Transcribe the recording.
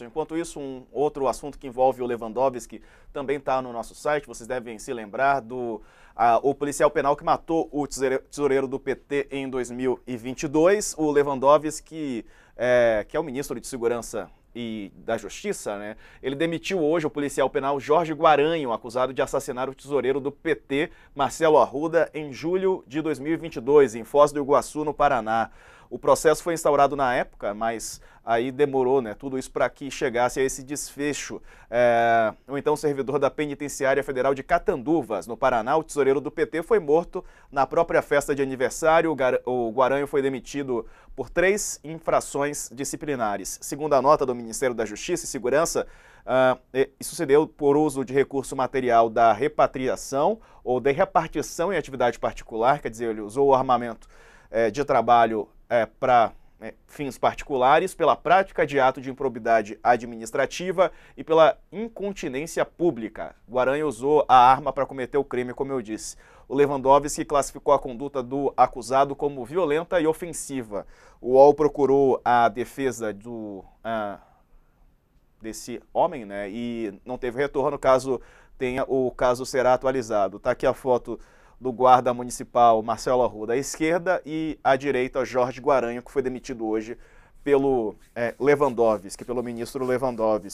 Enquanto isso, um outro assunto que envolve o Lewandowski também está no nosso site. Vocês devem se lembrar do a, o policial penal que matou o tesoureiro do PT em 2022, o Lewandowski, é, que é o ministro de Segurança e da Justiça, né? Ele demitiu hoje o policial penal Jorge Guaranho, acusado de assassinar o tesoureiro do PT, Marcelo Arruda, em julho de 2022, em Foz do Iguaçu, no Paraná. O processo foi instaurado na época, mas aí demorou, né? Tudo isso para que chegasse a esse desfecho. É, o então servidor da Penitenciária Federal de Catanduvas, no Paraná, o tesoureiro do PT, foi morto na própria festa de aniversário. O Guaranho foi demitido por três infrações disciplinares. Segundo a nota do Ministério da Justiça e Segurança, uh, isso se deu por uso de recurso material da repatriação ou de repartição em atividade particular, quer dizer, ele usou o armamento eh, de trabalho é, para é, fins particulares, pela prática de ato de improbidade administrativa e pela incontinência pública. Guaranha usou a arma para cometer o crime, como eu disse. O Lewandowski classificou a conduta do acusado como violenta e ofensiva. O UOL procurou a defesa do, ah, desse homem né, e não teve retorno, caso tenha, o caso será atualizado. Está aqui a foto do guarda municipal Marcelo Arruda à esquerda e à direita Jorge Guaranho, que foi demitido hoje pelo é, Lewandowski, pelo ministro Lewandowski.